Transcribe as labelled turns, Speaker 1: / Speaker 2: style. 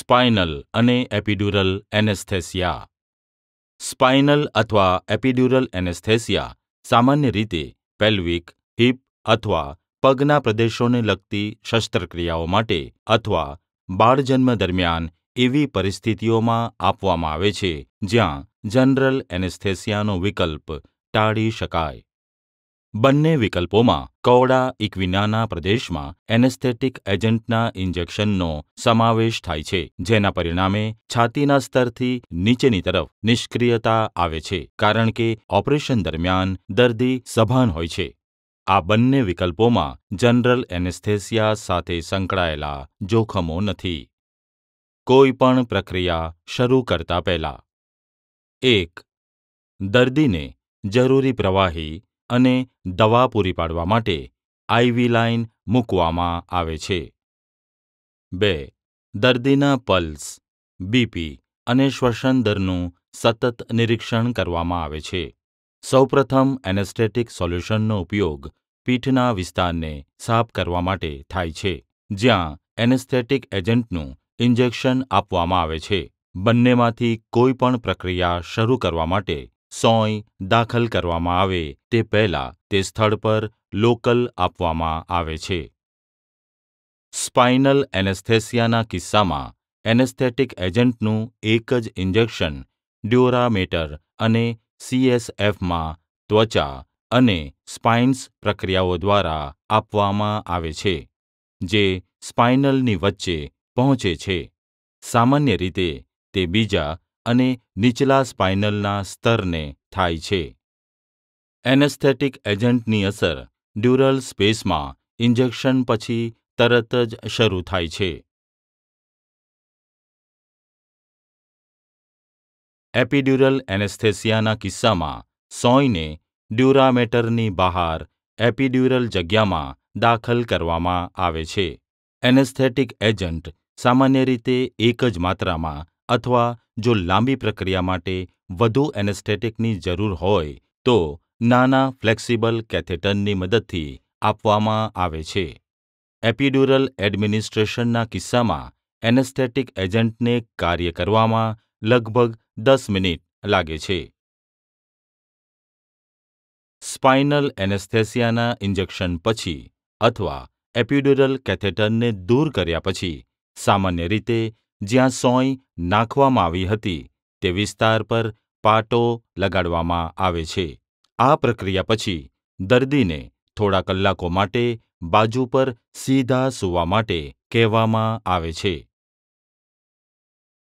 Speaker 1: Spinal અને એપિડ્યુરલ anaesthesia spinal અથવા એપિડ્યુરલ anaesthesia સામાન્ય રીતે પેલ્વિક હિપ અથવા પગના પ્રદેશોને લગતી શસ્ત્રક્રિયાઓ માટે અથવા બાળજન્મ દરમિયાન એવી પરિસ્થિતિઓમાં આપવામાં આવે છે જ્યાં જનરલ એનેસ્થેસિયાનો વિકલ્પ ટાળી શકાય બંને વિકલ્પોમાં કૌડા ઇક્વિનાના પ્રદેશમાં એનેસ્થેટિક એજન્ટના ઇન્જેક્શનનો સમાવેશ થાય છે, જેના પરિણામે છાતીના સ્તરથી નીચેની તરફ નિષ્ક્રિયતા આવે છે કારણ કે ઓપરેશન દરમિયાન દર્દી સભાન હોય છે. આ બંને વિકલ્પોમાં જનરલ એનેસ્થેસિયા સાથે સંકળાયેલા જોખમો નથી. કોઈ પણ પ્રક્રિયા શરૂ કરતા પહેલા એક દર્દીને જરૂરી પ્રવાહી અને દવા પૂરી પાડવા માટે આઈવી લાઇન મૂકવામાં આવે છે બે દર્દીના પલ્સ બીપી અને શ્વસન દરનું સતત નિરીક્ષણ કરવામાં આવે છે સૌપ્રથમ એનેસ્થેટિક સોલ્યુશનનો ઉપયોગ પીઠના વિસ્તારને સાફ કરવા માટે થાય છે જ્યાં એનેસ્થેટિક એજન્ટનું ઇન્જેક્શન આપવામાં આવે છે બંનેમાંથી કોઈ પણ પ્રક્રિયા શરૂ કરવા માટે સોય દાખલ કરવામાં આવે તે પહેલાં તે સ્થળ પર લોકલ આપવામાં આવે છે. સ્પાઇનલ એનેસ્થેસિયાના કિસ્સામાં, એનેસ્થેટિક એજન્ટનું એક જ ઇન્જેક્શન ડ્યુરામેટર અને સીએસએફમાં ત્વચા અને સ્પાઇન્સ પ્રક્રિયાઓ દ્વારા આપવામાં આવે છે, જે સ્પાઇનલની વચ્ચે પહોંચે છે, સામાન્ય રીતે તે બીજા અને નીચલા સ્પાઇનલના સ્તરને થાય છે. એનેસ્થેટિક એજન્ટની અસર ડ્યુરલ સ્પેસમાં ઇન્જેક્શન પછી તરત જ શરૂ થાય છે. એપિડ્યુરલ એનેસ્થેસિયાના કિસ્સામાં સોયને ડ્યુરામેટરની બહાર એપિડ્યુરલ જગ્યામાં દાખલ કરવામાં આવે છે. એનેસ્થેટિક એજન્ટ સામાન્ય રીતે એક જ માત્રામાં અથવા જો લાંબી પ્રક્રિયા માટે વધુ એનેસ્થેટિકની જરૂર હોય તો નાના ફ્લેક્સિબલ કેથેટરની મદદથી આપવામાં આવે છે. એપિડ્યુરલ એડમિનિસ્ટ્રેશનના કિસ્સામાં એનેસ્થેટિક એજન્ટને કાર્ય કરવામાં લગભગ દસ મિનિટ લાગે છે. સ્પાઇનલ એનેસ્થેસિયાના ઇન્જેક્શન પછી અથવા એપિડ્યુરલ કેથેટરને દૂર કર્યા પછી સામાન્ય રીતે જ્યાં સોય નાખવામાં આવી હતી તે વિસ્તાર પર પાટો લગાડવામાં આવે છે આ પ્રક્રિયા પછી દર્દીને થોડા કલાકો માટે બાજુ પર સીધા સૂવા માટે કહેવામાં આવે છે